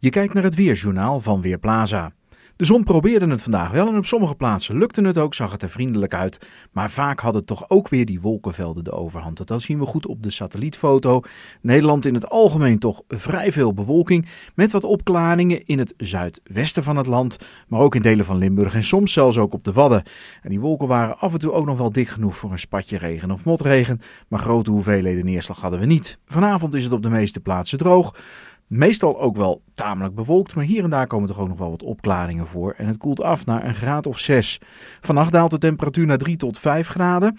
Je kijkt naar het weerjournaal van Weerplaza. De zon probeerde het vandaag wel en op sommige plaatsen lukte het ook, zag het er vriendelijk uit. Maar vaak hadden toch ook weer die wolkenvelden de overhand. Dat zien we goed op de satellietfoto. Nederland in het algemeen toch vrij veel bewolking. Met wat opklaringen in het zuidwesten van het land. Maar ook in delen van Limburg en soms zelfs ook op de Wadden. En die wolken waren af en toe ook nog wel dik genoeg voor een spatje regen of motregen. Maar grote hoeveelheden neerslag hadden we niet. Vanavond is het op de meeste plaatsen droog. Meestal ook wel tamelijk bewolkt, maar hier en daar komen toch ook nog wel wat opklaringen voor. En het koelt af naar een graad of 6. Vannacht daalt de temperatuur naar 3 tot 5 graden.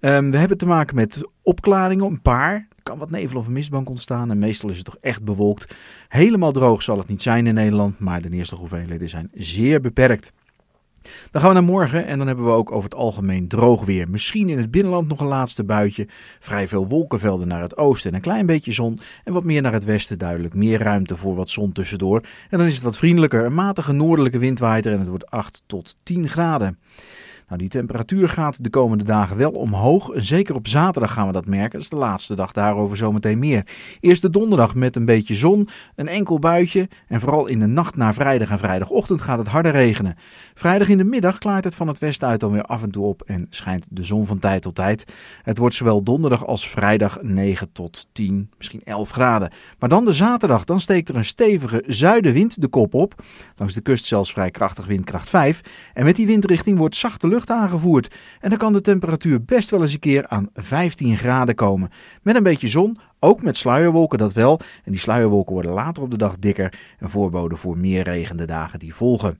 Ehm, we hebben te maken met opklaringen, een paar. Er kan wat nevel of een mistbank ontstaan en meestal is het toch echt bewolkt. Helemaal droog zal het niet zijn in Nederland, maar de eerste hoeveelheden zijn zeer beperkt. Dan gaan we naar morgen en dan hebben we ook over het algemeen droog weer. Misschien in het binnenland nog een laatste buitje. Vrij veel wolkenvelden naar het oosten en een klein beetje zon. En wat meer naar het westen duidelijk meer ruimte voor wat zon tussendoor. En dan is het wat vriendelijker. Een matige noordelijke wind waait er en het wordt 8 tot 10 graden. Nou, die temperatuur gaat de komende dagen wel omhoog. Zeker op zaterdag gaan we dat merken. Dat is de laatste dag daarover zometeen meer. Eerst de donderdag met een beetje zon, een enkel buitje. En vooral in de nacht naar vrijdag en vrijdagochtend gaat het harder regenen. Vrijdag in de middag klaart het van het westen uit dan weer af en toe op en schijnt de zon van tijd tot tijd. Het wordt zowel donderdag als vrijdag 9 tot 10, misschien 11 graden. Maar dan de zaterdag, dan steekt er een stevige zuidenwind de kop op. Langs de kust zelfs vrij krachtig windkracht 5. En met die windrichting wordt zachte lucht aangevoerd. En dan kan de temperatuur best wel eens een keer aan 15 graden komen. Met een beetje zon, ook met sluierwolken dat wel. En die sluierwolken worden later op de dag dikker. Een voorbode voor meer regende dagen die volgen.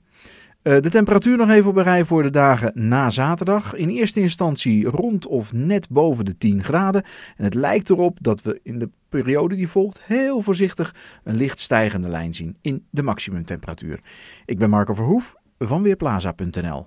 Eh, de temperatuur nog even op rij voor de dagen na zaterdag. In eerste instantie rond of net boven de 10 graden. En het lijkt erop dat we in de periode die volgt heel voorzichtig een licht stijgende lijn zien in de maximumtemperatuur. Ik ben Marco Verhoef van Weerplaza.nl.